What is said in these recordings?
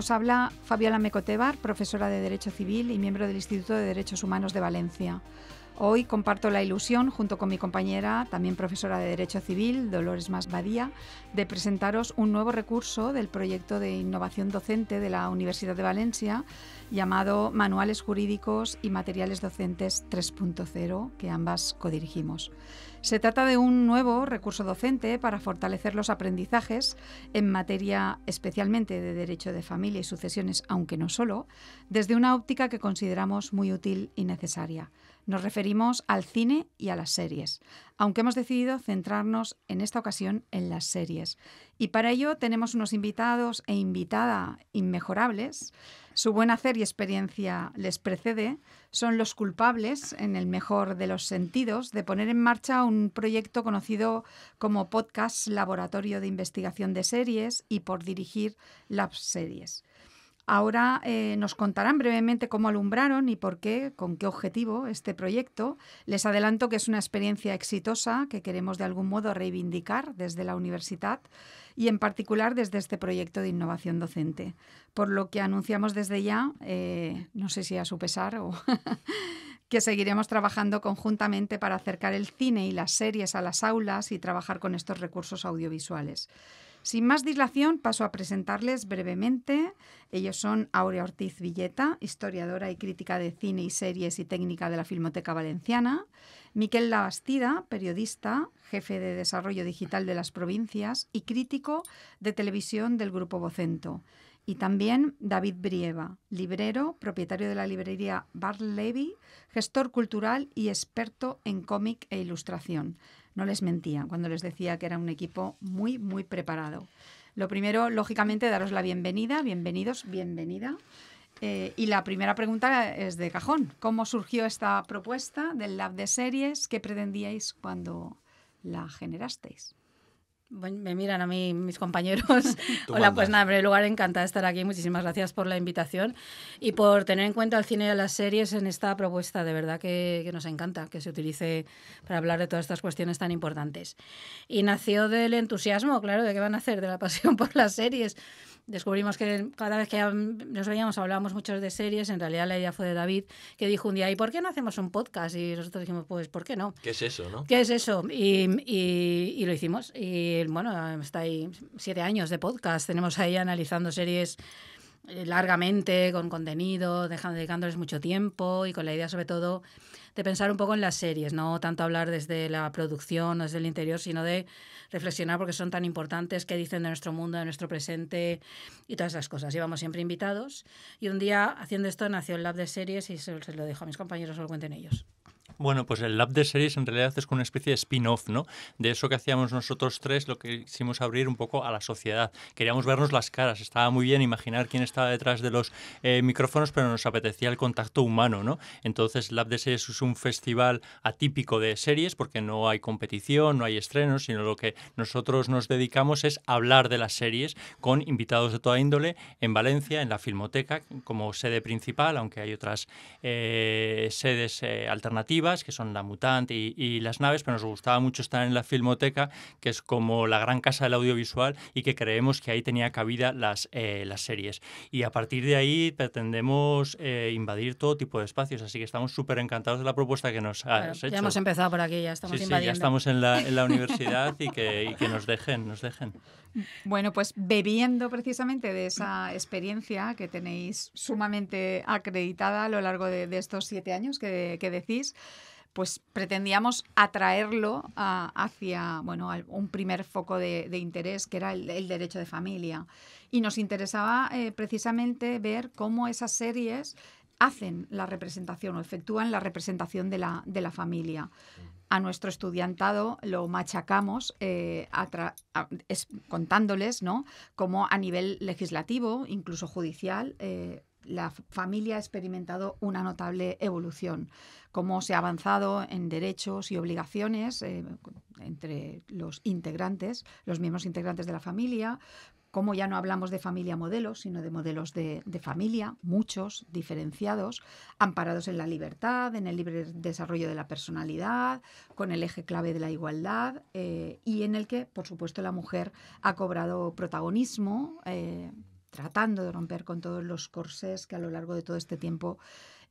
Os habla Fabiola Mecotebar, profesora de Derecho Civil y miembro del Instituto de Derechos Humanos de Valencia. Hoy comparto la ilusión, junto con mi compañera, también profesora de Derecho Civil, Dolores Badía, de presentaros un nuevo recurso del proyecto de innovación docente de la Universidad de Valencia, llamado Manuales Jurídicos y Materiales Docentes 3.0, que ambas codirigimos. Se trata de un nuevo recurso docente para fortalecer los aprendizajes en materia especialmente de derecho de familia y sucesiones, aunque no solo, desde una óptica que consideramos muy útil y necesaria. Nos referimos al cine y a las series, aunque hemos decidido centrarnos en esta ocasión en las series. Y para ello tenemos unos invitados e invitada inmejorables su buen hacer y experiencia les precede, son los culpables, en el mejor de los sentidos, de poner en marcha un proyecto conocido como Podcast Laboratorio de Investigación de Series y por dirigir Lab series. Ahora eh, nos contarán brevemente cómo alumbraron y por qué, con qué objetivo este proyecto. Les adelanto que es una experiencia exitosa que queremos de algún modo reivindicar desde la universidad y en particular desde este proyecto de innovación docente. Por lo que anunciamos desde ya, eh, no sé si a su pesar o... que seguiremos trabajando conjuntamente para acercar el cine y las series a las aulas y trabajar con estos recursos audiovisuales. Sin más dilación, paso a presentarles brevemente. Ellos son Aurea Ortiz Villeta, historiadora y crítica de cine y series y técnica de la Filmoteca Valenciana. Miquel Labastida, periodista, jefe de desarrollo digital de las provincias y crítico de televisión del Grupo Vocento. Y también David Brieva, librero, propietario de la librería Bar Levy, gestor cultural y experto en cómic e ilustración no les mentía cuando les decía que era un equipo muy, muy preparado. Lo primero, lógicamente, daros la bienvenida, bienvenidos, bienvenida. Eh, y la primera pregunta es de cajón. ¿Cómo surgió esta propuesta del Lab de Series? ¿Qué pretendíais cuando la generasteis? me miran a mí mis compañeros. Hola, pues nada, en primer lugar, encantada de estar aquí. Muchísimas gracias por la invitación y por tener en cuenta el cine y las series en esta propuesta. De verdad que, que, nos encanta que se utilice para hablar de todas estas cuestiones tan importantes. Y nació del entusiasmo, claro, de qué van a hacer, de la pasión por las series descubrimos que cada vez que nos veíamos hablábamos muchos de series, en realidad la idea fue de David, que dijo un día, ¿y por qué no hacemos un podcast? Y nosotros dijimos, pues, ¿por qué no? ¿Qué es eso, no? ¿Qué es eso? Y, y lo hicimos. Y bueno, está ahí siete años de podcast, tenemos ahí analizando series eh, largamente, con contenido, dejando, dedicándoles mucho tiempo y con la idea sobre todo de pensar un poco en las series, no tanto hablar desde la producción o desde el interior, sino de reflexionar porque son tan importantes, qué dicen de nuestro mundo, de nuestro presente y todas esas cosas. Íbamos siempre invitados y un día haciendo esto nació el Lab de Series y se, lo dejo a mis compañeros, lo cuenten ellos. Bueno, pues el Lab de Series en realidad es como una especie de spin-off, ¿no? De eso que hacíamos nosotros tres, lo que hicimos abrir un poco a la sociedad. Queríamos vernos las caras, estaba muy bien imaginar quién estaba detrás de los eh, micrófonos, pero nos apetecía el contacto humano, ¿no? Entonces, Lab de Series es un festival atípico de series porque no hay competición, no hay estrenos, sino lo que nosotros nos dedicamos es hablar de las series con invitados de toda índole en Valencia, en la Filmoteca, como sede principal, aunque hay otras eh, sedes eh, alternativas que son La Mutante y, Las Naves, pero nos gustaba mucho estar en la Filmoteca, que es como la gran casa del audiovisual y que creemos que ahí tenía cabida las, eh, las series. Y a partir de ahí pretendemos eh, invadir todo tipo de espacios, así que estamos súper encantados de la propuesta que nos has hecho. Ya hemos empezado por aquí, ya estamos invadiendo. Sí, ya estamos en la, en la universidad y que, y que nos dejen, nos dejen. Bueno, pues bebiendo precisamente de esa experiencia que tenéis sumamente acreditada a lo largo de, de estos siete años que, que, decís, pues pretendíamos atraerlo ah, hacia bueno, un primer foco de, interés, que era el, derecho de familia. Y nos interesaba eh, precisamente ver cómo esas series hacen la representación o efectúan la representación de la, de la familia. A nuestro estudiantado lo machacamos eh, contándoles ¿no? cómo a nivel legislativo, incluso judicial, eh, la familia ha experimentado una notable evolución, cómo se ha avanzado en derechos y obligaciones eh, entre los integrantes, los miembros integrantes de la familia, cómo ya no hablamos de familia modelo, sino de modelos de, familia, muchos, diferenciados, amparados en la libertad, en el libre desarrollo de la personalidad, con el eje clave de la igualdad eh, y en el que, por supuesto, la mujer ha cobrado protagonismo. Eh, tratando de romper con todos los corsés que a lo largo de todo este tiempo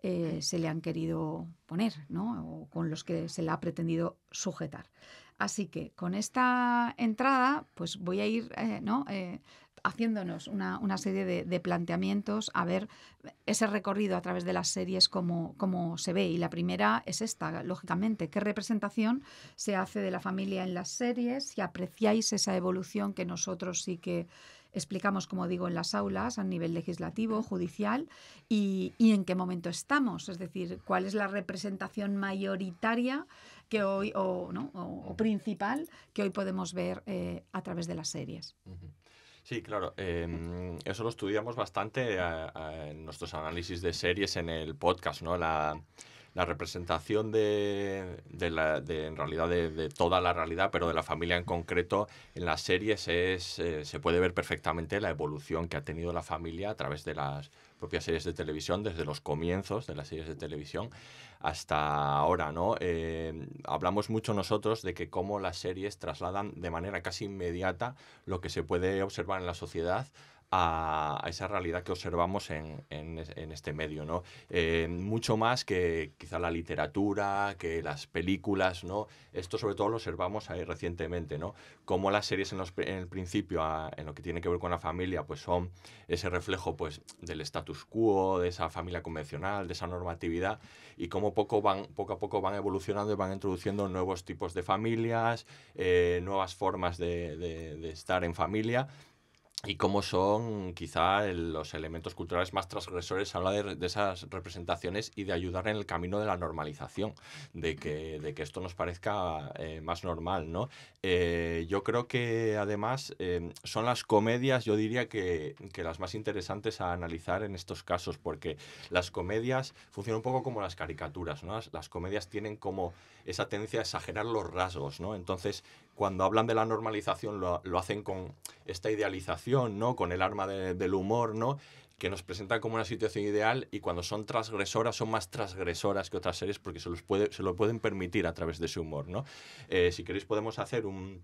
eh, se le han querido poner, O con los que se le ha pretendido sujetar. Así que con esta entrada, pues voy a ir, eh, eh, haciéndonos una, serie de, planteamientos a ver ese recorrido a través de las series como, como, se ve. Y la primera es esta, lógicamente, qué representación se hace de la familia en las series, si apreciáis esa evolución que nosotros sí que explicamos, como digo, en las aulas a nivel legislativo, judicial y, en qué momento estamos, es decir, cuál es la representación mayoritaria que hoy o, ¿no? o, principal que hoy podemos ver eh, a través de las series. Sí, claro. Em, eso lo estudiamos bastante eh, en nuestros análisis de series en el podcast, ¿no? La, la representación de, en realidad de, toda la realidad, pero de la familia en concreto, en las series es, eh, se puede ver perfectamente la evolución que ha tenido la familia a través de las propias series de televisión, desde los comienzos de las series de televisión hasta ahora, ¿no? Eh, hablamos mucho nosotros de que cómo las series trasladan de manera casi inmediata lo que se puede observar en la sociedad a, esa realidad que observamos en, este medio, ¿no? Eh, mucho más que quizá la literatura, que las películas, ¿no? Esto sobre todo lo observamos ahí recientemente, ¿no? Como las series en, el principio, en lo que tiene que ver con la familia, pues son ese reflejo pues, del status quo, de esa familia convencional, de esa normatividad, y cómo poco, van, poco a poco van evolucionando y van introduciendo nuevos tipos de familias, eh, nuevas formas de estar en familia, y cómo son quizá los elementos culturales más transgresores, habla de, de, esas representaciones y de ayudar en el camino de la normalización, de que, de que esto nos parezca eh, más normal, ¿no? Eh, yo creo que además eh, son las comedias, yo diría que, las más interesantes a analizar en estos casos, porque las comedias funcionan un poco como las caricaturas, ¿no? Las, comedias tienen como esa tendencia a exagerar los rasgos, ¿no? Entonces, cuando hablan de la normalización lo, hacen con esta idealización, ¿no? Con el arma del humor, ¿no? que nos presentan como una situación ideal y cuando son transgresoras son más transgresoras que otras series porque se, los puede, se lo pueden permitir a través de su humor. ¿no? Eh, si queréis podemos hacer un,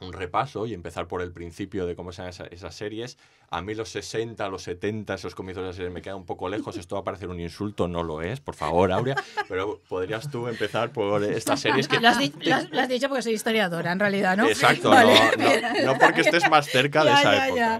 un repaso y empezar por el principio de cómo sean esas, esas, series. A mí los 60, los 70, esos comienzos de las series me quedan un poco lejos. Esto va a parecer un insulto, no lo es, por favor, Aurea. Pero podrías tú empezar por estas series que... Lo has, dicho porque soy historiadora, en realidad, ¿no? Exacto, no, porque estés más cerca de esa época.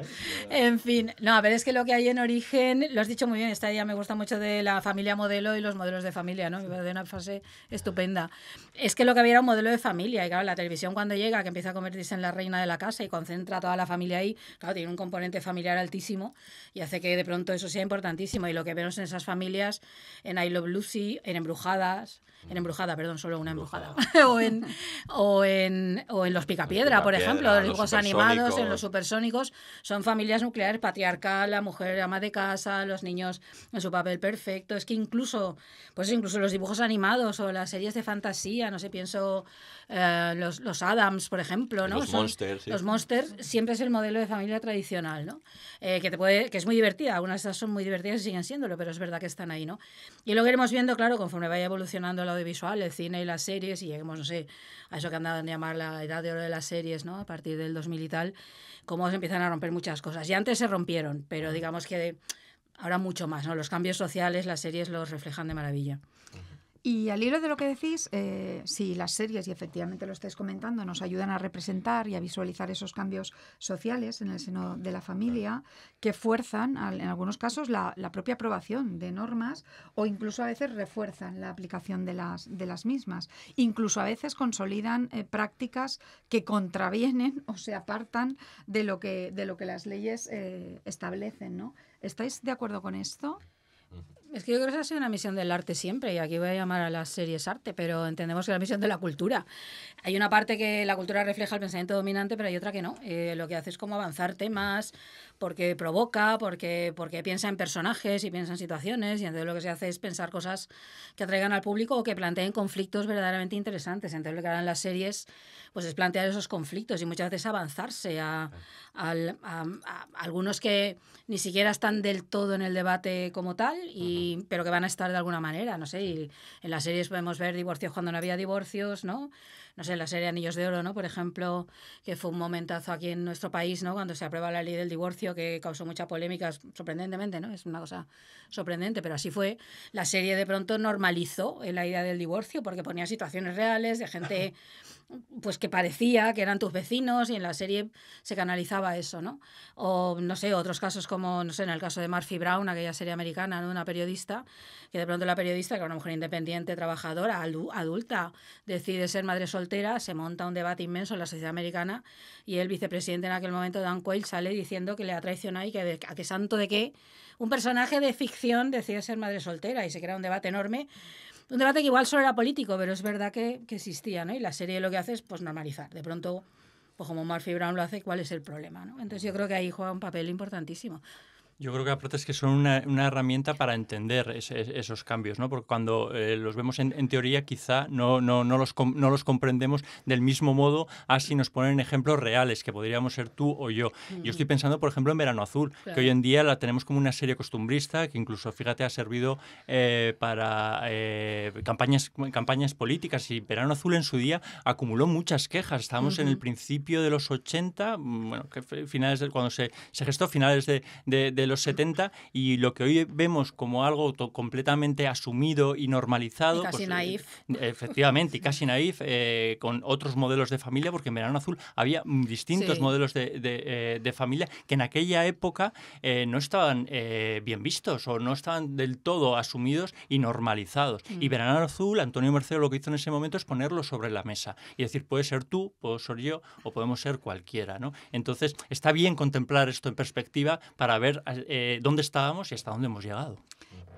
¿eh? En fin, no, a ver, es que lo que hay en origen, lo has dicho muy bien, esta idea me gusta mucho de la familia modelo y los modelos de familia, ¿no? De una fase estupenda. Es que lo que había era un modelo de familia y claro, la televisión cuando llega, que empieza a convertirse en la reina de la casa y concentra a toda la familia ahí, claro, tiene un componente familiar altísimo y hace que de pronto eso sea importantísimo. Y lo que vemos en esas familias, en I Love Lucy, en Embrujadas, en Embrujada, perdón, solo una Embrujada, o, en, o, en, Los Picapiedra, por ejemplo, en los animados, en los supersónicos, son familias nucleares, patriarcal, la mujer ama de casa, los niños en su papel perfecto, es que incluso, pues incluso los dibujos animados o las series de fantasía, no sé, pienso eh, los Adams, por ejemplo, ¿no? Los monsters. Sí. Los monsters siempre es el modelo de familia tradicional, ¿no? Eh, que, te puede, que es muy divertida, algunas de esas son muy divertidas y siguen siéndolo, pero es verdad que están ahí, ¿no? Y luego iremos viendo, claro, conforme vaya evolucionando el audiovisual, el cine y las series, y lleguemos, no sé, a eso que han dado en llamar la edad de oro de las series, ¿no? A partir del 2000 y tal, cómo se empiezan a romper muchas cosas. Y antes se rompieron, pero digamos que ahora mucho más, ¿no? Los cambios sociales, las series los reflejan de maravilla. Y al hilo de lo que decís, eh, si las series, y efectivamente lo estáis comentando, nos ayudan a representar y a visualizar esos cambios sociales en el seno de la familia, que fuerzan, en algunos casos, la, propia aprobación de normas o incluso a veces refuerzan la aplicación de las, de las mismas. Incluso a veces consolidan eh, prácticas que contravienen o se apartan de lo que, de lo que las leyes eh, establecen. ¿no? ¿Estáis de acuerdo con esto? Es que yo creo que esa ha sido una misión del arte siempre, y aquí voy a llamar a las series arte, pero entendemos que es la misión de la cultura. Hay una parte que la cultura refleja el pensamiento dominante, pero hay otra que no. Eh, lo que hace es como avanzar temas, porque provoca, porque, porque piensa en personajes y piensa en situaciones, y entonces lo que se hace es pensar cosas que atraigan al público o que planteen conflictos verdaderamente interesantes. Entonces lo que harán las series pues es plantear esos conflictos y muchas veces avanzarse a, algunos que ni siquiera están del todo en el debate como tal, y, pero que van a estar de alguna manera, no sé, y en las series podemos ver divorcios cuando no había divorcios, ¿no? no sé, la serie Anillos de Oro, ¿no? Por ejemplo, que fue un momentazo aquí en nuestro país, ¿no? Cuando se aprueba la ley del divorcio, que causó mucha polémica, sorprendentemente, ¿no? Es una cosa sorprendente, pero así fue. La serie de pronto normalizó la idea del divorcio porque ponía situaciones reales de gente pues que parecía que eran tus vecinos y en la serie se canalizaba eso, ¿no? O no sé, otros casos como, no sé, en el caso de Murphy Brown, aquella serie americana, ¿no? una periodista, que de pronto la periodista, que era una mujer independiente, trabajadora, adulta, decide ser madre soltera, se monta un debate inmenso en la sociedad americana y el vicepresidente en aquel momento, Dan Quayle, sale diciendo que le ha traicionado y que a qué santo de qué un personaje de ficción decide ser madre soltera y se crea un debate enorme un debate que igual solo era político, pero es verdad que, existía, ¿no? Y la serie lo que hace es pues normalizar. De pronto, pues como Murphy Brown lo hace, ¿cuál es el problema? ¿no? Entonces yo creo que ahí juega un papel importantísimo. Yo creo que aparte es que son una, herramienta para entender esos cambios, ¿no? Porque cuando eh, los vemos en, teoría, quizá no, no, no, los no los comprendemos del mismo modo así si nos ponen ejemplos reales, que podríamos ser tú o yo. Yo mm. estoy pensando, por ejemplo, en Verano Azul, que hoy en día la tenemos como una serie costumbrista, que incluso, fíjate, ha servido eh, para eh, campañas, campañas políticas. Y Verano Azul en su día acumuló muchas quejas. Estábamos en el principio de los 80, mm, bueno, que finales cuando se, gestó finales de, de los 70 y lo que hoy vemos como algo completamente asumido y normalizado. casi pues, eh, Efectivamente, y casi naif eh, con otros modelos de familia, porque en Verano Azul había mm, distintos modelos eh, de, familia que en aquella época no estaban bien vistos o no estaban del todo asumidos y normalizados. Mm. Y Verano Azul, Antonio Mercero lo que hizo en ese momento es ponerlo sobre la mesa y decir, puede ser tú, puedo ser yo o podemos ser cualquiera. ¿no? Entonces, está bien contemplar esto en perspectiva para ver eh, dónde estábamos y hasta dónde hemos llegado.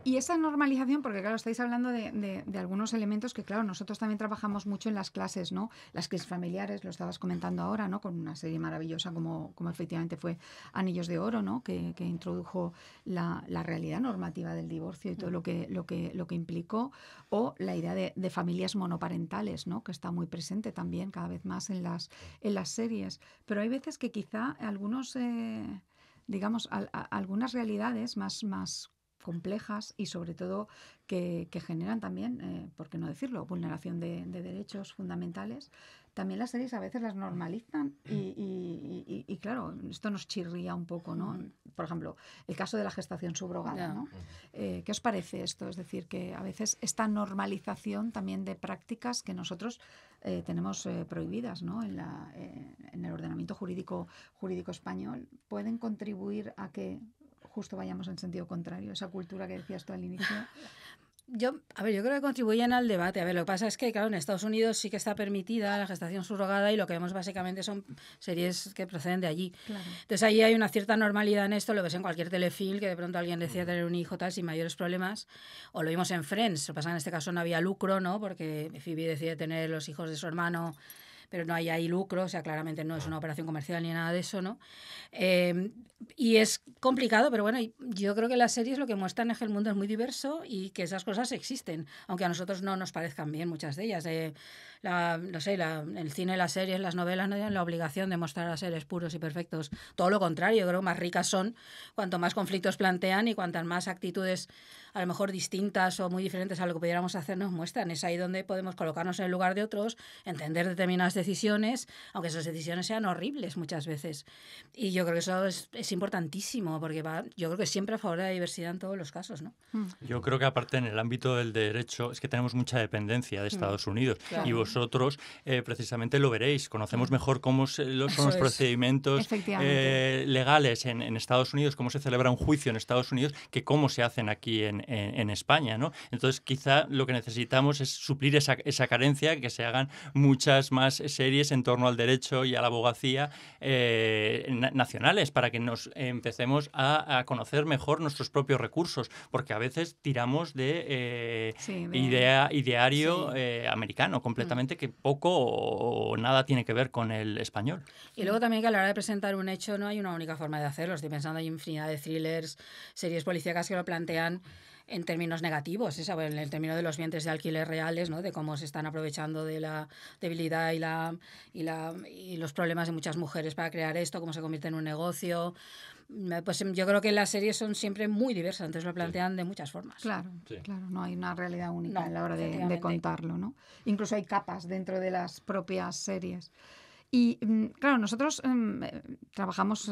Y esa normalización, porque claro, estáis hablando de, algunos elementos que, claro, nosotros también trabajamos mucho en las clases, ¿no? Las clases familiares, lo estabas comentando ahora, ¿no? Con una serie maravillosa como, como efectivamente fue Anillos de Oro, ¿no? Que, introdujo la, la, realidad normativa del divorcio y todo lo que, lo que, lo que implicó. O la idea de, familias monoparentales, ¿no? Que está muy presente también cada vez más en las, en las series. Pero hay veces que quizá algunos... Eh, digamos, algunas realidades más, más complejas y sobre todo que, generan también, eh, por qué no decirlo, vulneración de, derechos fundamentales, también las series a veces las normalizan y, mm. claro, esto nos chirría un poco, ¿no? Mm. Por ejemplo, el caso de la gestación subrogada, ¿no? Eh, ¿Qué os parece esto? Es decir, que a veces esta normalización también de prácticas que nosotros eh, tenemos eh, prohibidas eh, en, el ordenamiento jurídico, jurídico español, pueden contribuir a que justo vayamos en sentido contrario, esa cultura que decías tú al inicio, yo, a ver, yo creo que contribuyen al debate. A ver, lo que pasa es que, claro, en Estados Unidos sí que está permitida la gestación subrogada y lo que vemos básicamente son series que proceden de allí. Entonces, ahí hay una cierta normalidad en esto. Lo ves en cualquier telefilm, que de pronto alguien decía tener un hijo tal sin mayores problemas. O lo vimos en Friends. Lo que pasa en este caso no había lucro, ¿no? Porque Phoebe decide tener los hijos de su hermano pero no hay ahí lucro, o sea, claramente no es una operación comercial ni nada de eso, ¿no? Eh, y es complicado, pero bueno, yo creo que las series lo que muestran es que el mundo es muy diverso y que esas cosas existen, aunque a nosotros no nos parezcan bien muchas de ellas. Eh, la, no sé, el cine, las series, las novelas no tienen la obligación de mostrar a seres puros y perfectos. Todo lo contrario, yo creo que más ricas son cuanto más conflictos plantean y cuantas más actitudes a lo mejor distintas o muy diferentes a lo que pudiéramos hacer nos muestran. Es ahí donde podemos colocarnos en el lugar de otros, entender determinadas decisiones, aunque esas decisiones sean horribles muchas veces. Y yo creo que eso es, importantísimo, porque va, yo creo que siempre a favor de la diversidad en todos los casos. ¿no? Mm. Yo creo que aparte en el ámbito del derecho es que tenemos mucha dependencia de mm. Estados Unidos y vosotros eh, precisamente lo veréis, conocemos mm. mejor cómo son los procedimientos eh, legales en, en Estados Unidos, cómo se celebra un juicio en Estados Unidos, que cómo se hacen aquí en, en, España. ¿no? Entonces, quizá lo que necesitamos es suplir esa, esa, carencia, que se hagan muchas más series en torno al derecho y a la abogacía eh, nacionales, para que nos empecemos a, conocer mejor nuestros propios recursos, porque a veces tiramos de, eh, Idea, ideario eh, americano mm. completamente, que poco o nada tiene que ver con el español. Y luego también que a la hora de presentar un hecho no hay una única forma de hacerlo. Estoy pensando hay infinidad de thrillers, series policíacas que lo plantean en términos negativos, ¿eh? en el término de los vientres de alquiler reales, ¿no? de cómo se están aprovechando de la debilidad y, la, y, la, y los problemas de muchas mujeres para crear esto, cómo se convierte en un negocio. Mm, eh, pues em, yo creo que las series son siempre muy diversas, entonces lo plantean de muchas formas. Claro, claro, no hay una realidad única a la hora de, contarlo, ¿no? Incluso hay capas dentro de las propias series. Y mm, claro, nosotros em, eh, trabajamos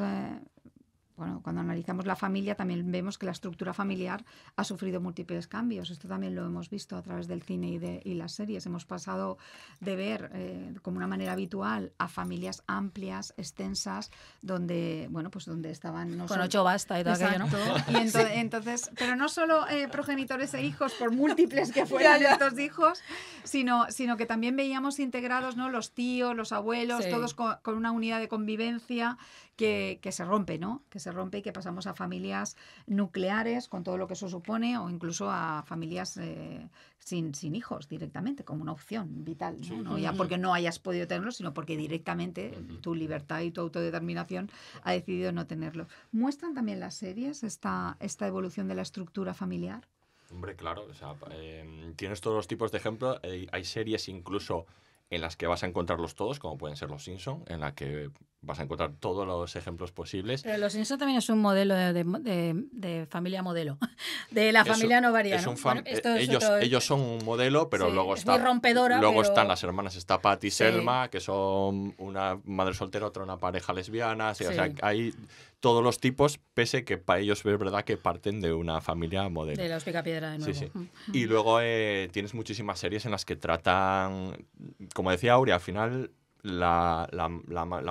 bueno, cuando analizamos la familia también vemos que la estructura familiar ha sufrido múltiples cambios. Esto también lo hemos visto a través del cine y de y las series. Hemos pasado de ver eh, como una manera habitual a familias amplias, extensas, donde, bueno, pues donde estaban... Con ocho basta y todo aquello, ¿no? entonces, pero no solo eh, progenitores e hijos, por múltiples que fueran estos hijos, sino, sino que también veíamos integrados ¿no? los tíos, los abuelos, todos con, una unidad de convivencia que, que, se rompe, ¿no? Que se rompe y que pasamos a familias nucleares con todo lo que eso supone o incluso a familias eh, sin, sin, hijos directamente, como una opción vital, ¿no? ya porque no hayas podido tenerlo, sino porque directamente tu libertad y tu autodeterminación ha decidido no tenerlo. ¿Muestran también las series esta, esta evolución de la estructura familiar? Hombre, claro, o sea, em, tienes todos los tipos de ejemplos. hay series incluso en las que vas a encontrarlos todos, como pueden ser Los Simpson, en la que vas a encontrar todos los ejemplos posibles. Pero los Simpson también es un modelo de, familia modelo, de la familia no variada. Eh, ellos, son un modelo, pero luego, es luego están las hermanas, está Patty y Selma, que son una madre soltera, otra una pareja lesbiana. O sea, hay todos los tipos, pese que para ellos es verdad que parten de una familia modelo. De los picapiedra de nuevo. Sí, sí. Mm. Y luego eh, tienes muchísimas series en las que tratan, como decía Aurea, al final la,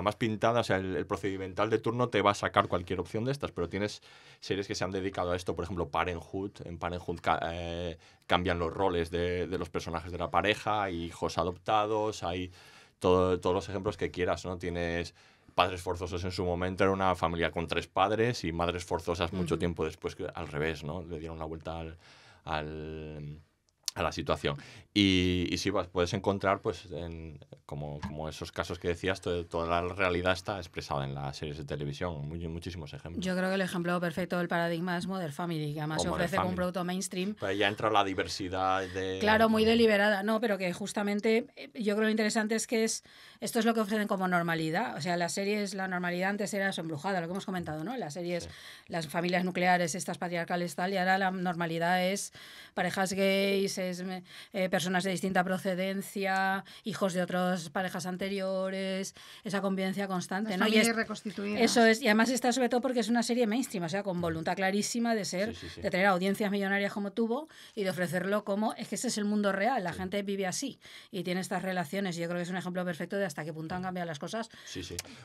más pintada, o sea, el, procedimental de turno te va a sacar cualquier opción de estas, pero tienes series que se han dedicado a esto, por ejemplo, Parenthood. En Parenthood eh, cambian los roles de, los personajes de la pareja, hay hijos adoptados, hay todos los ejemplos que quieras, ¿no? Tienes padres forzosos en su momento, era una familia con tres padres y madres forzosas mucho tiempo después, al revés, ¿no? Le dieron la vuelta al a la situación. Y, si sí, puedes encontrar, pues, en, como, esos casos que decías, toda la realidad está expresada en las series de televisión, muchísimos ejemplos. Yo creo que el ejemplo perfecto del paradigma es Modern Family, que además se ofrece como un producto mainstream. Pero ya entra la diversidad de... Claro, muy deliberada, no, pero que justamente eh, yo creo lo interesante es que es esto es lo que ofrecen como normalidad. O sea, las series, la normalidad antes era su embrujada, lo que hemos comentado, ¿no? Las series, las familias nucleares, estas patriarcales, tal, y ahora la normalidad es parejas gays, eh, eh, personas de distinta procedencia, hijos de otras parejas anteriores, esa convivencia constante. ¿no? Y Eso es, y además está sobre todo porque es una serie mainstream, o sea, con voluntad clarísima de ser, de tener audiencias millonarias como tuvo y de ofrecerlo como, es que ese es el mundo real, la gente vive así y tiene estas relaciones. Y yo creo que es un ejemplo perfecto de hasta qué punto han cambiado las cosas.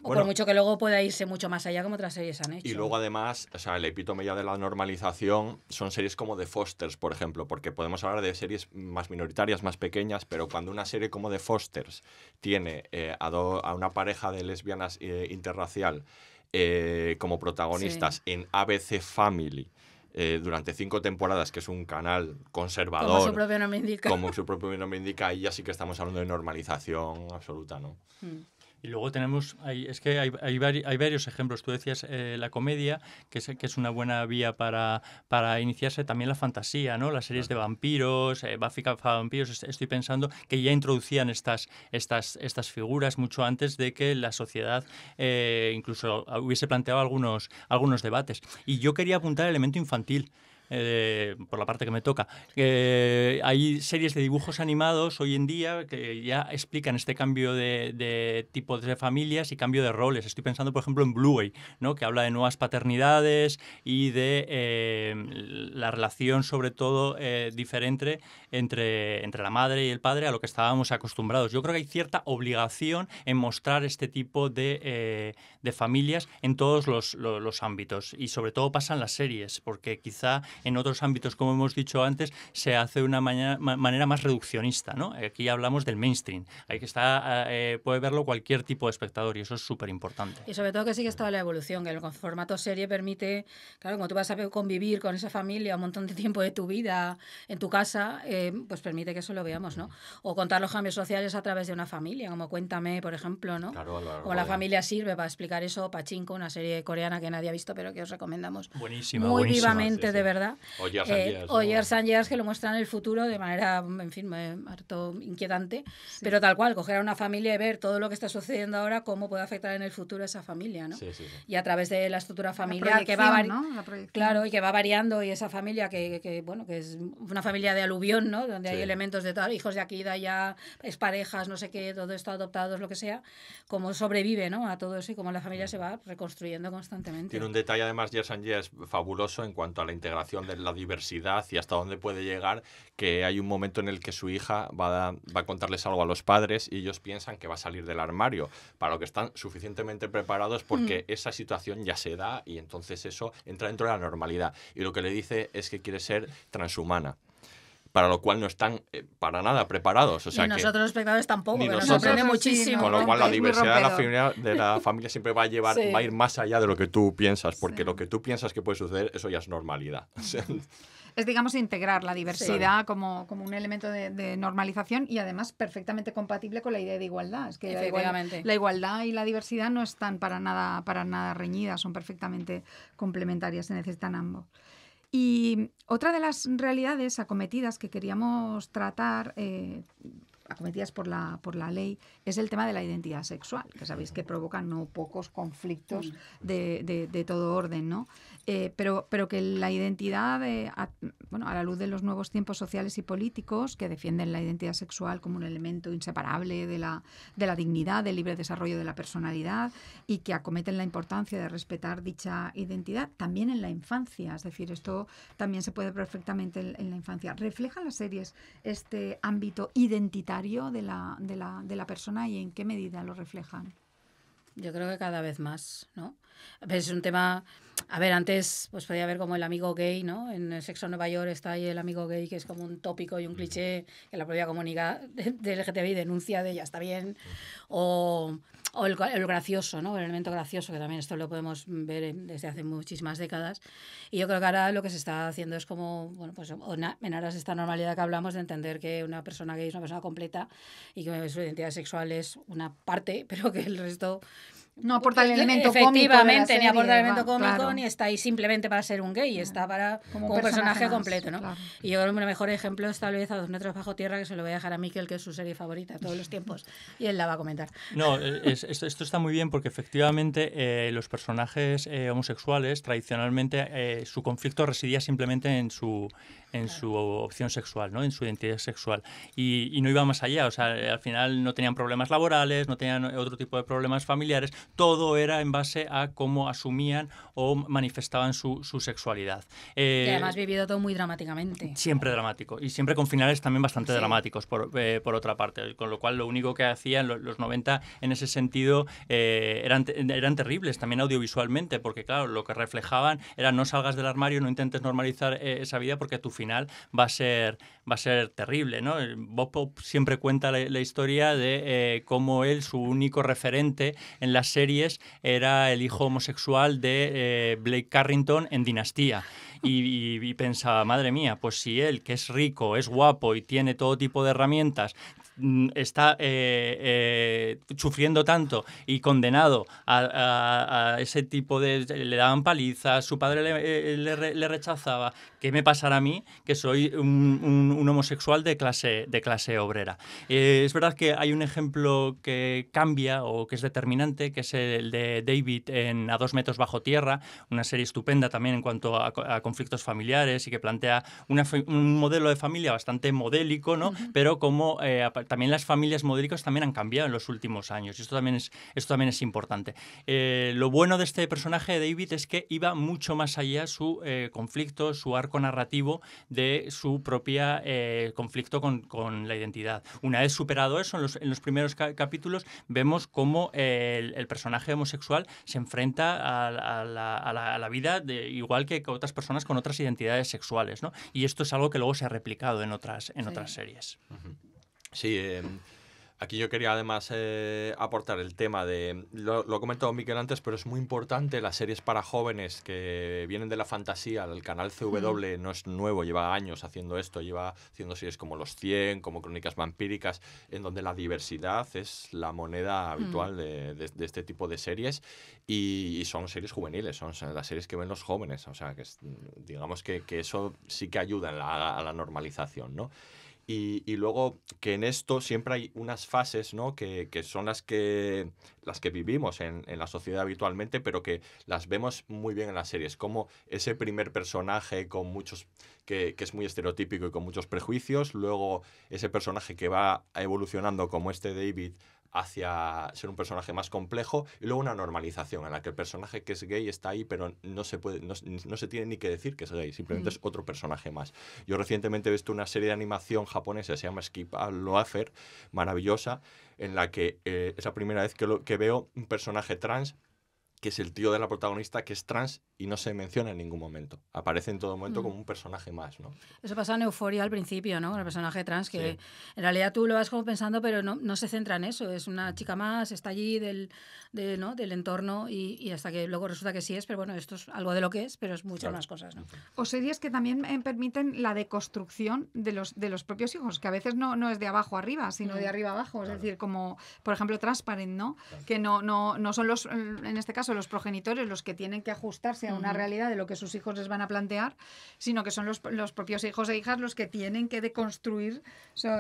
bueno, por mucho que luego pueda irse mucho más allá como otras series han hecho. Y luego además, o sea, el epítome ya de la normalización son series como The Fosters, por ejemplo, porque podemos hablar de series más minoritarias, más pequeñas, pero cuando una serie como The Fosters tiene eh, a, una pareja de lesbianas eh, interracial eh, como protagonistas en ABC Family, durante cinco temporadas, que es un canal conservador. Como su propio nombre indica. ahí ya sí que estamos hablando de normalización absoluta, ¿no? Mm. Y luego tenemos, es que hay, hay, varios ejemplos. Tú decías eh, la comedia, que es, que es una buena vía para, para iniciarse. También la fantasía, ¿no? Las series de vampiros, eh, vampiros, estoy pensando que ya introducían estas, estas, estas figuras mucho antes de que la sociedad eh, incluso hubiese planteado algunos, algunos debates. Y yo quería apuntar el elemento infantil. Eh, por la parte que me toca. Eh, hay series de dibujos animados hoy en día que ya explican este cambio de, tipos de familias y cambio de roles. Estoy pensando, por ejemplo, en Bluey, ¿no? que habla de nuevas paternidades y de eh, la relación, sobre todo, diferente entre, entre la madre y el padre a lo que estábamos acostumbrados. Yo creo que hay cierta obligación en mostrar este tipo de, familias en todos los, los ámbitos y sobre todo pasan las series, porque quizá en otros ámbitos, como hemos dicho antes, se hace de una manera, más reduccionista. ¿no? Aquí hablamos del mainstream. Hay que eh, eh, puede verlo cualquier tipo de espectador y eso es súper importante. Y sobre todo que sigue está la evolución, que el formato serie permite, claro, como tú vas a convivir con esa familia un montón de tiempo de tu vida en tu casa, eh, pues permite que eso lo veamos, ¿no? O contar los cambios sociales a través de una familia, como Cuéntame, por ejemplo, ¿no? Claro, o La familia sirve para explicar eso, Pachinko, una serie coreana que nadie ha visto, pero que os recomendamos buenísima, muy vivamente, de verdad o Years eh, que lo muestra en el futuro de manera, en fin, harto inquietante. Pero tal cual, coger a una familia y ver todo lo que está sucediendo ahora, cómo puede afectar en el futuro esa familia, y a través de la estructura familiar que va Claro, y que va variando y esa familia que, bueno, que es una familia de aluvión, Donde hay elementos de tal, hijos de aquí, y de allá, es parejas, no sé qué, todo esto adoptados, lo que sea, cómo sobrevive, ¿no? A todo eso y cómo la familia mm. se va reconstruyendo constantemente. Tiene un detalle además Years and fabuloso en cuanto a la integración de la diversidad y hasta dónde puede llegar, que hay un momento en el que su hija va a, va a contarles algo a los padres y ellos piensan que va a salir del armario, para lo que están suficientemente preparados porque mm. esa situación ya se da y entonces eso entra dentro de la normalidad. Y lo que le dice es que quiere ser transhumana para lo cual no están eh, para nada preparados. O nosotros los espectadores tampoco, nos sorprende muchísimo. Con lo cual la diversidad de la, familia, siempre va a, llevar, a ir más allá de lo que tú piensas, porque lo que tú piensas que puede suceder, eso ya es normalidad. es, digamos, integrar la diversidad como, un elemento de, normalización y además perfectamente compatible con la idea de igualdad. Es que la igualdad, la igualdad y la diversidad no están para nada, para nada reñidas, son perfectamente complementarias, se necesitan ambos. Y otra de las realidades acometidas que queríamos tratar, eh, acometidas por la, por la ley, es el tema de la identidad sexual, que sabéis que provoca no pocos conflictos mm. de, de todo orden, ¿no? Eh, pero, que la identidad, eh, a, bueno, a la luz de los nuevos tiempos sociales y políticos que defienden la identidad sexual como un elemento inseparable de la, de la dignidad, del libre desarrollo de la personalidad y que acometen la importancia de respetar dicha identidad también en la infancia. Es decir, esto también se puede perfectamente en, la infancia. ¿Reflejan las series este ámbito identitario de la, de la persona y en qué medida lo reflejan? Yo creo que cada vez más, ¿no? Es un tema a ver, antes pues podía haber como el amigo gay, ¿no? En el Sexo Nueva York está ahí el amigo gay, que es como un tópico y un cliché que la propia comunidad de LGTBI denuncia de ya está bien. O, o el, el, gracioso, ¿no? El elemento gracioso, que también esto lo podemos ver desde hace muchísimas décadas. Y yo creo que ahora lo que se está haciendo es como, bueno, pues una, en aras esta normalidad que hablamos de entender que una persona gay es una persona completa y que su identidad sexual es una parte, pero que el resto no aporta el elemento efectivamente, ni aporta el elemento cómico, ni está ahí simplemente para ser un gay, está para como, personaje, completo. ¿no? Y yo creo que el mejor ejemplo es tal vez a Dos Metros Bajo Tierra, que se lo voy a dejar a Miquel, que es su serie favorita todos los tiempos, y él la va a comentar. No, eh, esto, está muy bien porque efectivamente eh, los personajes eh, homosexuales tradicionalmente su conflicto residía simplemente en su en su opción sexual, ¿no? en su identidad sexual. Y, no iba más allá, o sea, al final no tenían problemas laborales, no tenían otro tipo de problemas familiares, todo era en base a cómo asumían o manifestaban su, su sexualidad. y eh, además vivido todo muy dramáticamente. Siempre dramático, y siempre con finales también bastante dramáticos, por, eh, por, otra parte, con lo cual lo único que hacían los, los 90 en ese sentido eh, eran, eran terribles, también audiovisualmente, porque claro, lo que reflejaban era no salgas del armario, no intentes normalizar esa vida porque tu final va a ser, va a ser terrible. ¿no? Bob siempre cuenta la, historia de eh, cómo él, su único referente en las series, era el hijo homosexual de eh, Blake Carrington en Dinastía. y, pensaba, madre mía, pues si él, que es rico, es guapo y tiene todo tipo de herramientas, Mm, está eh, eh, sufriendo tanto y condenado a, ese tipo de... Le daban palizas, su padre eh, le, rechazaba. ¿Qué me pasará a mí que soy un, homosexual de clase, de clase obrera? es verdad que hay un ejemplo que cambia o que es determinante, que es el de David en A dos metros bajo tierra, una serie estupenda también en cuanto a, conflictos familiares y que plantea un modelo de familia bastante modélico, ¿no? Pero como también las familias modéricas también han cambiado en los últimos años y esto también es, esto también es importante. Eh, lo bueno de este personaje de David es que iba mucho más allá su eh, conflicto, su arco narrativo de su propia eh, conflicto con, la identidad. Una vez superado eso, en los, primeros capítulos vemos cómo el, personaje homosexual se enfrenta a, la, vida igual que otras personas con otras identidades sexuales. Y esto es algo que luego se ha replicado en otras, en otras series. Sí, em, aquí yo quería además eh, aportar el tema de, lo, lo ha comentado Miquel antes, pero es muy importante las series para jóvenes que vienen de la fantasía, el canal CW no es nuevo, lleva años haciendo esto, lleva haciendo series como Los 100, como Crónicas Vampíricas, en donde la diversidad es la moneda habitual de, de, este tipo de series y, son series juveniles, son, las series que ven los jóvenes, o sea, que digamos que, eso sí que ayuda a la, a la normalización, ¿no? Y, luego que en esto siempre hay unas fases que, son las que, las que vivimos en, la sociedad habitualmente, pero que las vemos muy bien en las series, como ese primer personaje con muchos, que, que es muy estereotípico y con muchos prejuicios, luego ese personaje que va evolucionando como este David hacia ser un personaje más complejo y luego una normalización en la que el personaje que es gay está ahí pero no se puede no, se tiene ni que decir que es gay simplemente mm. es otro personaje más yo recientemente he visto una serie de animación japonesa se llama Skip Loafer maravillosa en la que eh, es la primera vez que, que veo un personaje trans que es el tío de la protagonista, que es trans y no se menciona en ningún momento. Aparece en todo momento mm. como un personaje más, ¿no? Eso pasa en Euforia al principio, ¿no? Con el personaje trans, que en realidad tú lo vas como pensando, pero no, se centra en eso. Es una chica más, está allí del, del entorno y, hasta que luego resulta que sí es, pero bueno, esto es algo de lo que es, pero es muchas más cosas, ¿no? O series que también eh, permiten la deconstrucción de los, de los propios hijos, que a veces no, no es de abajo arriba, sino de arriba abajo. Es decir, como, por ejemplo, Transparent, ¿no? Que no, no, no son los, en este caso, los progenitores los que tienen que ajustarse a una realidad de lo que sus hijos les van a plantear, sino que son los, propios hijos e hijas los que tienen que deconstruir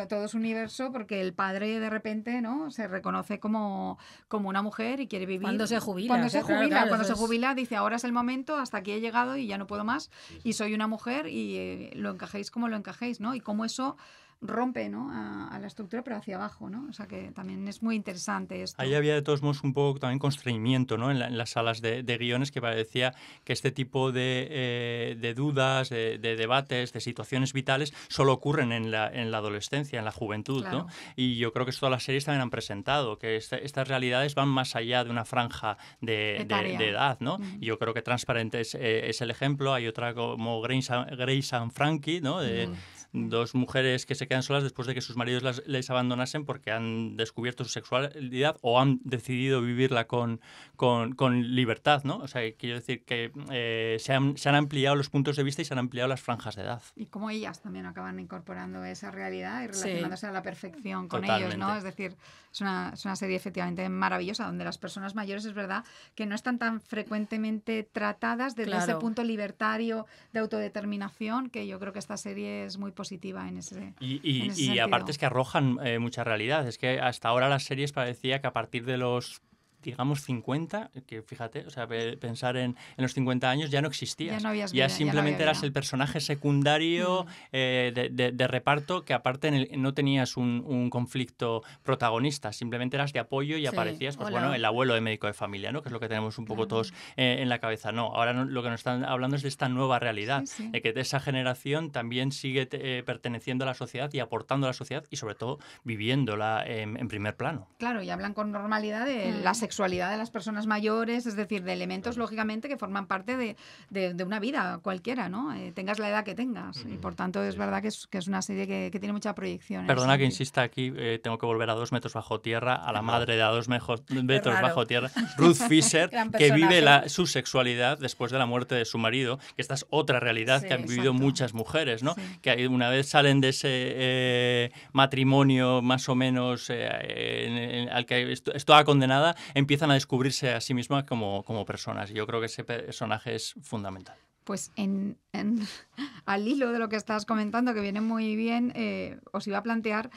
todo su universo porque el padre de repente no se reconoce como, como una mujer y quiere vivir. Cuando se jubila. Cuando se jubila, cuando se jubila dice ahora es el momento, hasta aquí he llegado y ya no puedo más y soy una mujer y eh, lo encajéis como lo encajéis, ¿no? Y cómo eso rompe ¿no? a, la estructura, pero hacia abajo, ¿no? O sea que también es muy interesante esto. Ahí había de todos modos un poco también constreñimiento ¿no? en, las salas de, guiones que parecía que este tipo de, eh, dudas, de, debates, de situaciones vitales solo ocurren en la, en la adolescencia, en la juventud, ¿no? Y yo creo que todas las series también han presentado, que estas realidades van más allá de una franja de, edad, ¿no? Yo creo que Transparente eh, es, el ejemplo, hay otra como Grace and, Grace Frankie, ¿no? De, dos mujeres que se quedan solas después de que sus maridos las, les abandonasen porque han descubierto su sexualidad o han decidido vivirla con, con, con libertad, ¿no? O sea, quiero decir que eh, se, han, se, han, ampliado los puntos de vista y se han ampliado las franjas de edad. Y como ellas también acaban incorporando esa realidad y relacionándose a la perfección con ellos, ¿no? Es decir, es una, es una serie efectivamente maravillosa donde las personas mayores es verdad que no están tan frecuentemente tratadas desde ese punto libertario de autodeterminación que yo creo que esta serie es muy positiva en ese. Y, y, aparte es que arrojan eh, mucha realidad. Es que hasta ahora las series parecía que a partir de los digamos 50, que fíjate, o sea, pensar en, los 50 años ya no existía, Ya, no habías ya simplemente eras el personaje secundario mm. eh, de, reparto que aparte no tenías un, conflicto protagonista, simplemente eras de apoyo y aparecías, pues bueno, el abuelo de médico de familia, ¿no? Que es lo que tenemos un poco todos eh, en la cabeza. No, ahora lo que nos están hablando es de esta nueva realidad, de que esa generación también sigue eh, perteneciendo a la sociedad y aportando a la sociedad y sobre todo viviéndola en, primer plano. Claro, y hablan con normalidad de mm. la sexualidad sexualidad de las personas mayores, es decir, de elementos, lógicamente, que forman parte de, de, una vida cualquiera, ¿no? Eh, tengas la edad que tengas. Y por tanto, es verdad que es, que es, una serie que, que tiene mucha proyección. Perdona que insista aquí, eh, tengo que volver a dos metros bajo tierra, a la madre de a dos metros bajo tierra, Ruth Fisher, que vive su sexualidad después de la muerte de su marido, que esta es otra realidad que han vivido muchas mujeres, ¿no? Que una vez salen de ese eh, matrimonio más o menos en, al que esto, estaba condenada, empiezan a descubrirse a sí mismas como, como personas. Y yo creo que ese personaje es fundamental. Pues al hilo de lo que estás comentando, que viene muy bien, eh, os iba a plantear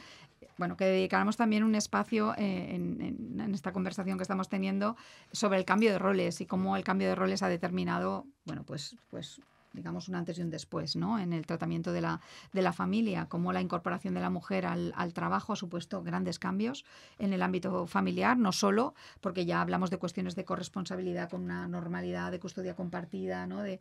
bueno, que dedicáramos también un espacio eh, en, esta conversación que estamos teniendo sobre el cambio de roles y cómo el cambio de roles ha determinado, bueno, pues, pues digamos, un antes y un después ¿no? en el tratamiento de la, de la familia, como la incorporación de la mujer al, trabajo ha supuesto grandes cambios en el ámbito familiar, no solo porque ya hablamos de cuestiones de corresponsabilidad con una normalidad, de custodia compartida, ¿no? de,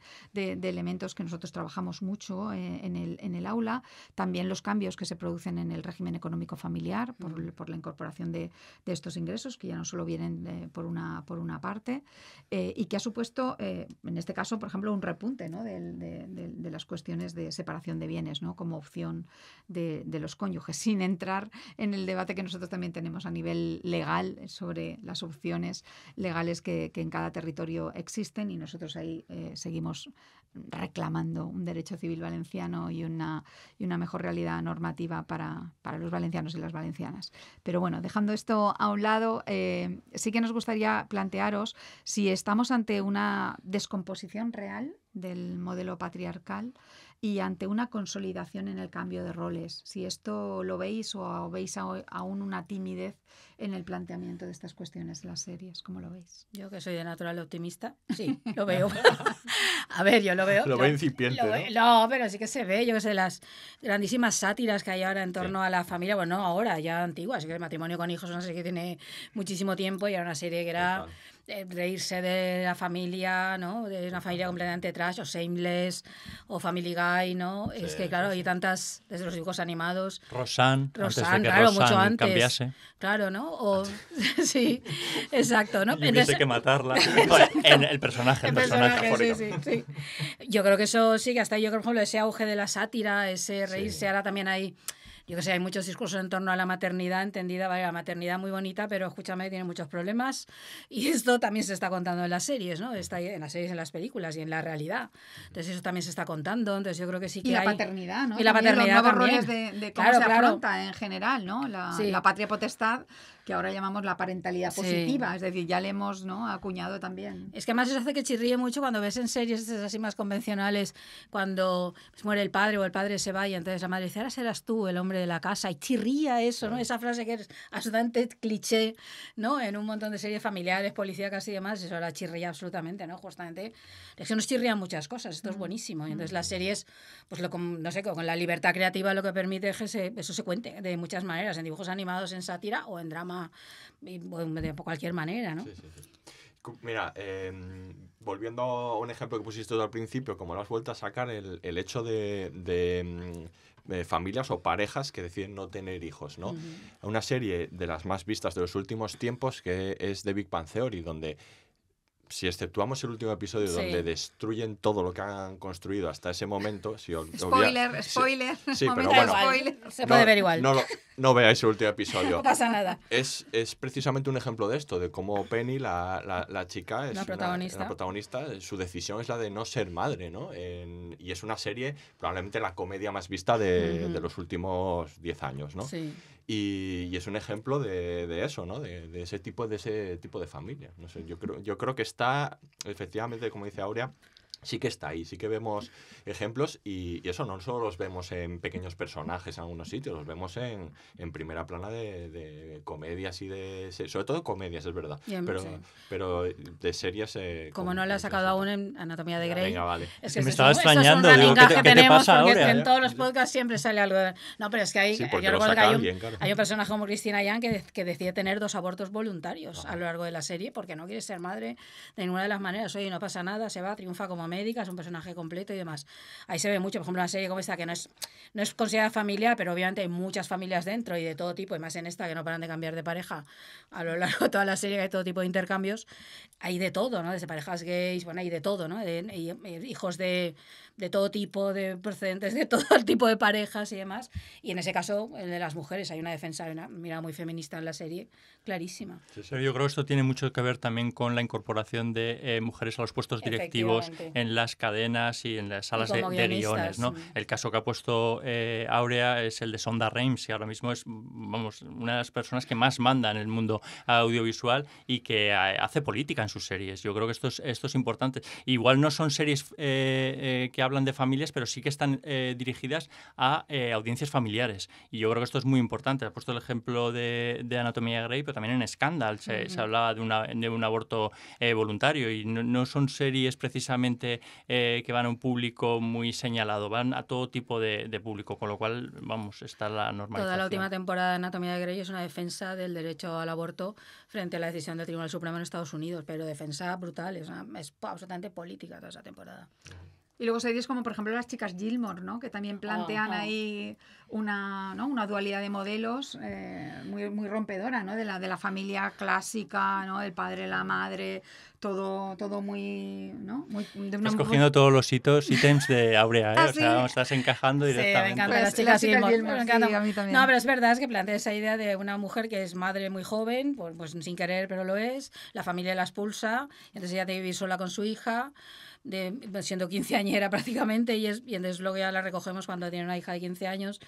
elementos que nosotros trabajamos mucho eh, en, el, en el aula, también los cambios que se producen en el régimen económico familiar por, la incorporación de, estos ingresos, que ya no solo vienen eh, por, una, por una parte, eh, y que ha supuesto, en este caso, por ejemplo, un repunte ¿no? de, las cuestiones de separación de bienes ¿no? como opción de, los cónyuges, sin entrar en el debate que nosotros también tenemos a nivel legal sobre las opciones legales que, en cada territorio existen y nosotros ahí eh, seguimos reclamando un derecho civil valenciano y una, y una mejor realidad normativa para, los valencianos y las valencianas. Pero bueno, dejando esto a un lado, eh, sí que nos gustaría plantearos si estamos ante una descomposición real del modelo patriarcal y ante una consolidación en el cambio de roles. Si esto lo veis o veis aún una timidez en el planteamiento de estas cuestiones las series, ¿cómo lo veis? Yo que soy de natural optimista, sí, lo veo. A ver, yo lo veo. Lo veo incipiente. ¿no? ¿no? pero sí que se ve, yo que sé, las grandísimas sátiras que hay ahora en torno a la familia, bueno, ahora ya antigua, así que el matrimonio con hijos no sé serie que tiene muchísimo tiempo y era una serie que era reírse de la familia, ¿no? De una familia completamente trash, o Shameless, o Family Guy, ¿no? es que, claro, hay tantas, desde los dibujos animados. Rosanne, Rosanne que claro, mucho antes. Cambiase. Claro, ¿no? O, sí, exacto, ¿no? Y que matarla. en el personaje, el personaje. El sí, sí, yo creo que eso sí, que hasta yo, creo por ejemplo, ese auge de la sátira, ese reírse, ahora también hay yo que sé, hay muchos discursos en torno a la maternidad, entendida, vale, la maternidad muy bonita, pero escúchame, tiene muchos problemas. Y esto también se está contando en las series, ¿no? Está en las series, en las películas y en la realidad. Entonces eso también se está contando, entonces yo creo que sí que Y la paternidad, ¿no? Y la paternidad los nuevos también. roles de, de cómo se afronta en general, ¿no? La, la, patria potestad, que ahora llamamos la parentalidad positiva, es decir, ya le hemos ¿no? acuñado también. Es que además eso hace que chirríe mucho cuando ves en series así más convencionales, cuando pues, muere el padre o el padre se va y entonces la madre dice, ahora serás tú el hombre de la casa y chirría eso, ¿no? Esa frase que es absolutamente cliché, ¿no? En un montón de series familiares, policíacas y demás, eso la chirría absolutamente, ¿no? Justamente, eso que nos chirría muchas cosas, esto es mm. buenísimo. entonces mm. las series, pues lo, no sé, con la libertad creativa lo que permite es que se, eso se cuente de muchas maneras, en dibujos animados, en sátira o en drama, de cualquier manera, ¿no? Mira, em, volviendo a un ejemplo que pusiste al principio, como lo has vuelto a sacar, el, hecho de, em, de, familias o parejas que deciden no tener hijos, ¿no? Una serie de las más vistas de los últimos tiempos que es de Big Bang Theory, donde si exceptuamos el último episodio donde destruyen todo lo que han construido hasta ese momento, si spoiler, spoiler, se puede ver igual. No, veáis el último episodio. No pasa nada. Es, precisamente un ejemplo de esto, de cómo Penny, la, la, chica, es protagonista. Una, protagonista. su decisión es la de no ser madre, ¿no? y es una serie, probablemente la comedia más vista de, de los últimos 10 años, ¿no? Sí. Y, es un ejemplo de, eso, ¿no? De, de, ese tipo, de ese tipo de familia. No sé, yo, creo, yo creo que está, efectivamente, como dice Aurea, sí que está ahí, sí que vemos ejemplos y, eso no solo los vemos en pequeños personajes en algunos sitios, los vemos en, en primera plana de, de, comedias y de... sobre todo comedias, es verdad, pero, pero de series... Eh, como no la ha sacado aún en Anatomía de Grey. Venga, vale. me estaba extrañando, digo, ¿qué te, que En todos los podcasts siempre sale algo de... No, pero es que hay, hay, un, personaje como Cristina Yang que, que, decide tener dos abortos voluntarios a lo largo de la serie porque no quiere ser madre de ninguna de las maneras. Oye, no pasa nada, se va, triunfa como médica, es un personaje completo y demás. Ahí se ve mucho, por ejemplo, una serie como esta que no es, no es considerada familia, pero obviamente hay muchas familias dentro y de todo tipo, y más en esta que no paran de cambiar de pareja a lo largo de toda la serie, hay todo tipo de intercambios, hay de todo, ¿no? Desde parejas gays, bueno, hay de todo, ¿no? De, hijos de, de todo tipo, de procedentes de todo tipo de parejas y demás. Y en ese caso, el de las mujeres, hay una defensa, una mirada muy feminista en la serie, clarísima. Yo creo que esto tiene mucho que ver también con la incorporación de eh, mujeres a los puestos directivos en en las cadenas y en las salas de, guiones. ¿no? Mm. El caso que ha puesto eh, Aurea es el de Sonda Reims y ahora mismo es vamos, una de las personas que más manda en el mundo audiovisual y que eh, hace política en sus series. Yo creo que esto es, esto es importante. Igual no son series eh, que hablan de familias, pero sí que están dirigidas a audiencias familiares. Y yo creo que esto es muy importante. Ha puesto el ejemplo de, Anatomía Grey, pero también en Scandal se, hablaba de, un aborto voluntario y no son series precisamente eh, que van a un público muy señalado, van a todo tipo de, público, con lo cual, vamos, está la normalidad. Toda la última temporada de Anatomía de Grey es una defensa del derecho al aborto frente a la decisión del Tribunal Supremo en Estados Unidos, pero defensa brutal, es, es absolutamente política toda esa temporada. Y luego series como, por ejemplo, las chicas Gilmore, ¿no? Que también ah, plantean ahí una, ¿no? una dualidad de modelos eh, muy, muy rompedora, ¿no? De la, de la familia clásica, ¿no? El padre, la madre, todo, todo muy, ¿no? estás cogiendo todos los hitos, ítems de Aurea, ¿eh? Ah, o sea, estás encajando directamente. Sí, me encanta. Pues las chicas Gilmore, me a mí también. No, pero es verdad es que plantea esa idea de una mujer que es madre muy joven, pues, pues sin querer, pero lo es, la familia la expulsa, entonces ella que vivir sola con su hija, de, pues, siendo quinceañera prácticamente, y, es, y entonces luego ya la recogemos cuando tiene una hija de 15 años.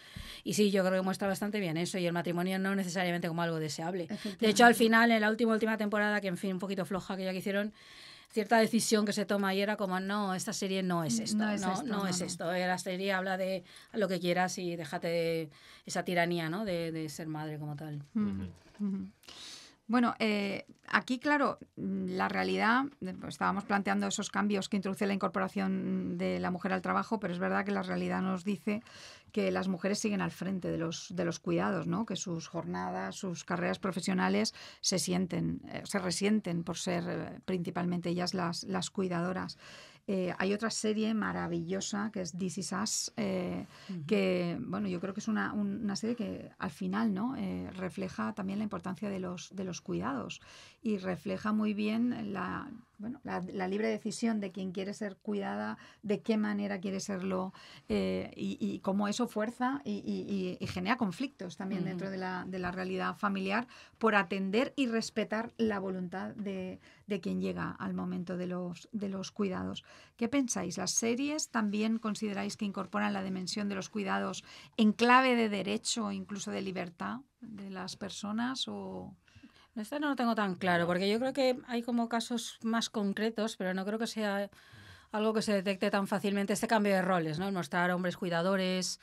Y sí, yo creo que muestra bastante bien eso, y el matrimonio no necesariamente como algo deseable. De hecho, al final, en la última, última temporada, que en fin, un poquito floja que ya que hicieron, cierta decisión que se toma y era como, no, esta serie no es esto, no es, esto, es esto. Eh, la serie habla de lo que quieras y déjate de esa tiranía ¿no? de, de ser madre como tal. Mm, bueno, eh, aquí, claro, mm, la realidad, eh, pues, estábamos planteando esos cambios que introduce la incorporación de la mujer al trabajo, pero es verdad que la realidad nos dice que las mujeres siguen al frente de los, de los cuidados, ¿no? que sus jornadas, sus carreras profesionales se sienten, eh, se resienten por ser principalmente ellas las, las cuidadoras. Eh, hay otra serie maravillosa que es This Is Us, eh, que bueno, yo creo que es una, serie que al final ¿no? Eh, refleja también la importancia de los, de los cuidados y refleja muy bien la bueno, la, libre decisión de quién quiere ser cuidada, de qué manera quiere serlo eh, y, cómo eso fuerza y, genera conflictos también mm. dentro de la, realidad familiar por atender y respetar la voluntad de, quien llega al momento de los, de los cuidados. ¿Qué pensáis? ¿Las series también consideráis que incorporan la dimensión de los cuidados en clave de derecho o incluso de libertad de las personas o...? Esta no lo tengo tan claro, porque yo creo que hay como casos más concretos, pero no creo que sea algo que se detecte tan fácilmente este cambio de roles, ¿no? mostrar hombres cuidadores,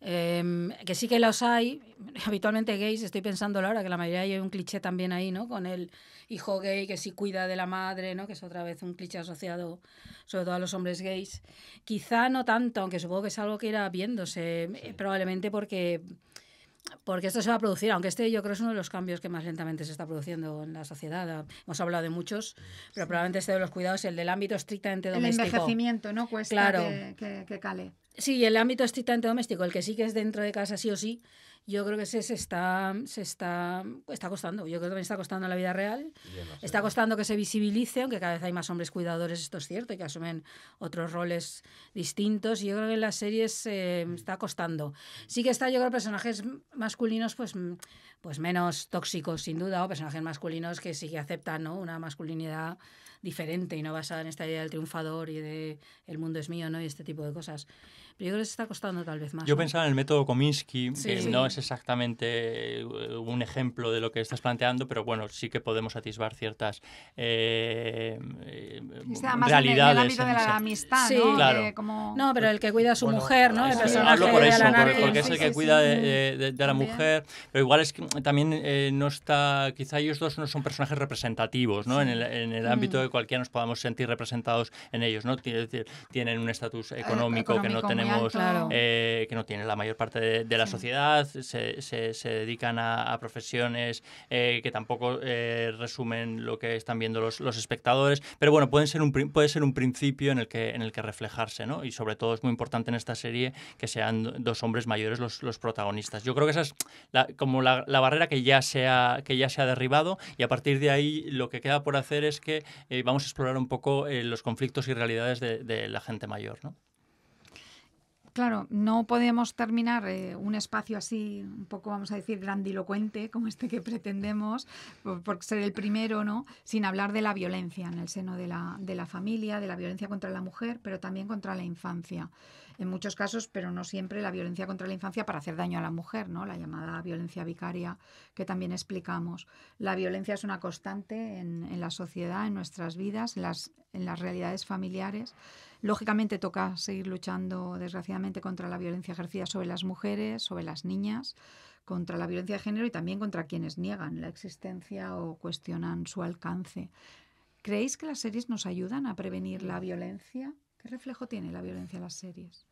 em, que sí que los hay, habitualmente gays, estoy pensando ahora, que la mayoría hay un cliché también ahí, ¿no? Con el hijo gay que sí cuida de la madre, ¿no? Que es otra vez un cliché asociado sobre todo a los hombres gays. Quizá no tanto, aunque supongo que es algo que irá viéndose, eh, probablemente porque porque esto se va a producir, aunque este yo creo es uno de los cambios que más lentamente se está produciendo en la sociedad. Hemos hablado de muchos, pero probablemente este de los cuidados, el del ámbito estrictamente doméstico. El envejecimiento, ¿no? Cuesta claro. que, que, que cale. Sí, el ámbito estrictamente doméstico, el que sí que es dentro de casa sí o sí, yo creo que se, está, se está, está costando. Yo creo que también está costando en la vida real. Está costando que se visibilice, aunque cada vez hay más hombres cuidadores, esto es cierto, y que asumen otros roles distintos. yo creo que en las series se eh, mm. está costando. Sí que está, yo creo, personajes masculinos pues pues menos tóxicos sin duda o personajes masculinos que sí que aceptan ¿no? una masculinidad diferente y no basada en esta idea del triunfador y de el mundo es mío ¿no? y este tipo de cosas. Pero yo creo que está costando tal vez más. Yo pensaba en el método Kominsky, que no es exactamente eh, un ejemplo de lo que estás planteando, pero bueno, sí que podemos atisbar ciertas eh, realidades. sí, ¿no? Claro. No, pero el que cuida a su mujer, ¿no? hablo por eso, porque, es el que cuida de, la mujer, pero igual es también eh, no está, quizá ellos dos no son personajes representativos, ¿no? En, el, ámbito mm. de cualquiera nos podamos sentir representados en ellos, ¿no? tienen un estatus eh, económico, que no tenemos, eh, que no tiene la mayor parte de, la sociedad, se, se, dedican a, profesiones que tampoco resumen lo que están viendo los, los, espectadores, pero bueno, pueden ser un, puede ser un principio en el que, en el que reflejarse, ¿no? Y sobre todo es muy importante en esta serie que sean dos hombres mayores los, los protagonistas. Yo creo que esa es como la barrera que ya se ha, que ya se ha derribado y a partir de ahí lo que queda por hacer es que eh, vamos a explorar un poco eh, los conflictos y realidades de, la gente mayor. ¿no? Claro, no podemos terminar eh, un espacio así, un poco, vamos a decir, grandilocuente, como este que pretendemos, por, por, ser el primero, ¿no? Sin hablar de la violencia en el seno de la, de la familia, de la violencia contra la mujer, pero también contra la infancia en muchos casos, pero no siempre, la violencia contra la infancia para hacer daño a la mujer, ¿no? La llamada violencia vicaria que también explicamos. La violencia es una constante en, la sociedad, en nuestras vidas, las, en las realidades familiares. Lógicamente toca seguir luchando, desgraciadamente, contra la violencia ejercida sobre las mujeres, sobre las niñas, contra la violencia de género y también contra quienes niegan la existencia o cuestionan su alcance. ¿Creéis que las series nos ayudan a prevenir la violencia? ¿Qué reflejo tiene la violencia en las series?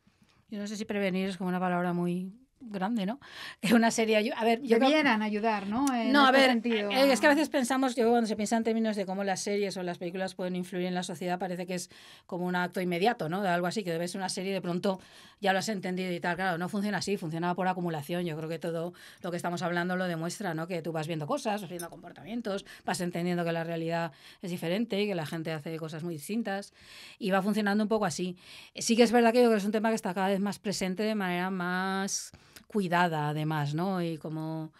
Yo no sé si prevenir es como una palabra muy grande, ¿no? Que una serie. A ver, yo Debieran ayudar, ¿no? no, a este ver, eh, es que a veces pensamos, yo cuando se piensa en términos de cómo las series o las películas pueden influir en la sociedad, parece que es como un acto inmediato, ¿no? De algo así, que debes una serie de pronto ya lo has entendido y tal. Claro, no funciona así, funciona por acumulación. Yo creo que todo lo que estamos hablando lo demuestra, ¿no? Que tú vas viendo cosas, vas viendo comportamientos, vas entendiendo que la realidad es diferente y que la gente hace cosas muy distintas y va funcionando un poco así. Sí que es verdad que yo creo que es un tema que está cada vez más presente de manera más cuidada además, ¿no? Y como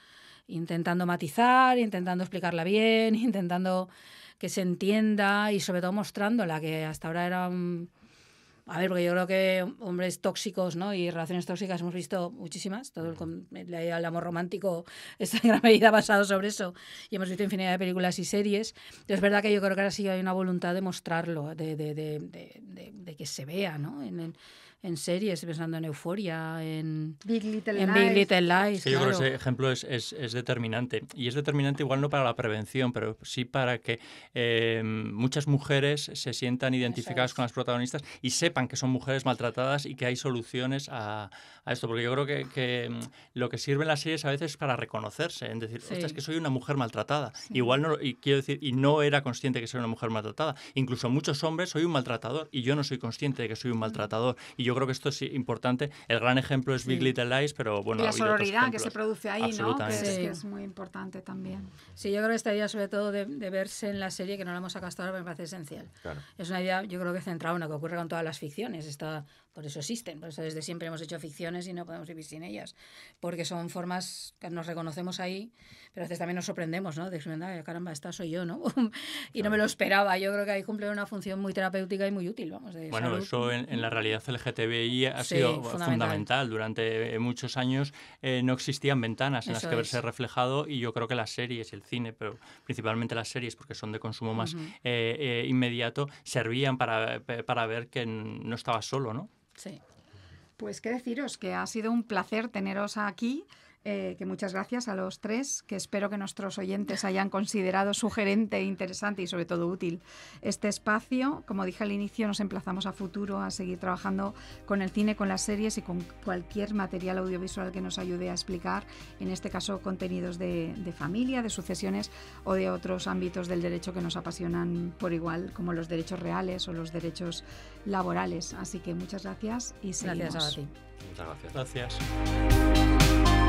intentando matizar, intentando explicarla bien, intentando que se entienda y sobre todo mostrándola, que hasta ahora era un... A ver, porque yo creo que hombres tóxicos ¿no? y relaciones tóxicas hemos visto muchísimas. Todo el, amor romántico está en gran medida basado sobre eso. Y hemos visto infinidad de películas y series. Pero es verdad que yo creo que ahora sí hay una voluntad de mostrarlo, de, que se vea ¿no? en en series, pensando en Euforia, en Big Little Lies. Sí, yo creo que ese ejemplo es, es, determinante. Y es determinante igual no para la prevención, pero sí para que em, muchas mujeres se sientan identificadas con las protagonistas y sepan que son mujeres maltratadas y que hay soluciones a, a esto, porque yo creo que, mm, lo que sirve en las series a veces es para reconocerse, en decir, sí. es que soy una mujer maltratada. Igual no, y quiero decir, y no era consciente que soy una mujer maltratada. Incluso muchos hombres soy un maltratador y yo no soy consciente de que soy un mm. maltratador. Y yo creo que esto es importante. El gran ejemplo es Big Little Lies, pero bueno. Y la sororidad que se produce ahí, ¿no? Que es, muy importante también. Sí, yo creo que esta idea, sobre todo, de, verse en la serie, que no la hemos sacado hasta ahora, me parece esencial. Es una idea, yo creo que centrada en lo que ocurre con todas las ficciones. Está por eso existen, por eso desde siempre hemos hecho ficciones y no podemos vivir sin ellas, porque son formas que nos reconocemos ahí, pero a veces también nos sorprendemos, ¿no? De ay caramba, esta soy yo, ¿no? y no me lo esperaba. Yo creo que ahí cumple una función muy terapéutica y muy útil, vamos. De bueno, eso en, la realidad LGTBI ha sido fundamental. Durante eh, muchos años eh, no existían ventanas en las que verse reflejado y yo creo que las series, y el cine, pero principalmente las series, porque son de consumo más eh, inmediato, servían para, para ver que no estaba solo, ¿no? Sí. Pues qué deciros, que ha sido un placer teneros aquí eh, que muchas gracias a los tres, que espero que nuestros oyentes hayan considerado sugerente, interesante y sobre todo útil este espacio. Como dije al inicio, nos emplazamos a futuro a seguir trabajando con el cine, con las series y con cualquier material audiovisual que nos ayude a explicar, en este caso, contenidos de, familia, de sucesiones o de otros ámbitos del derecho que nos apasionan por igual, como los derechos reales o los derechos laborales. Así que muchas gracias y seguimos. Gracias a ti. Muchas Gracias.